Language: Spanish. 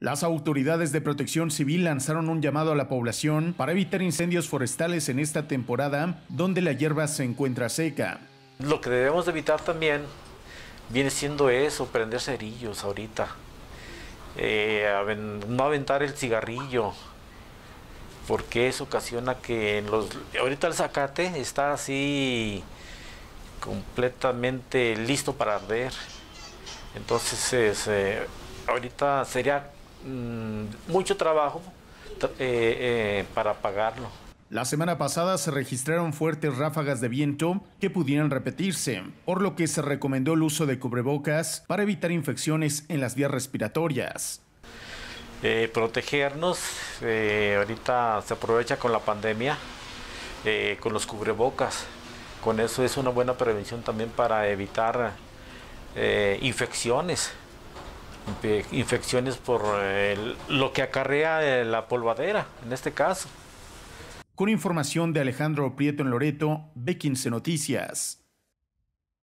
Las autoridades de protección civil lanzaron un llamado a la población para evitar incendios forestales en esta temporada donde la hierba se encuentra seca. Lo que debemos evitar también viene siendo eso, prender cerillos ahorita, eh, no aventar el cigarrillo, porque eso ocasiona que los, ahorita el zacate está así completamente listo para arder. Entonces, eh, ahorita sería Mm, mucho trabajo eh, eh, para pagarlo. La semana pasada se registraron fuertes ráfagas de viento que pudieran repetirse, por lo que se recomendó el uso de cubrebocas para evitar infecciones en las vías respiratorias. Eh, protegernos, ahorita se aprovecha con la pandemia, con los cubrebocas, con eso es una buena prevención también para evitar infecciones infecciones por eh, lo que acarrea eh, la polvadera, en este caso. Con información de Alejandro Prieto en Loreto, B15 Noticias.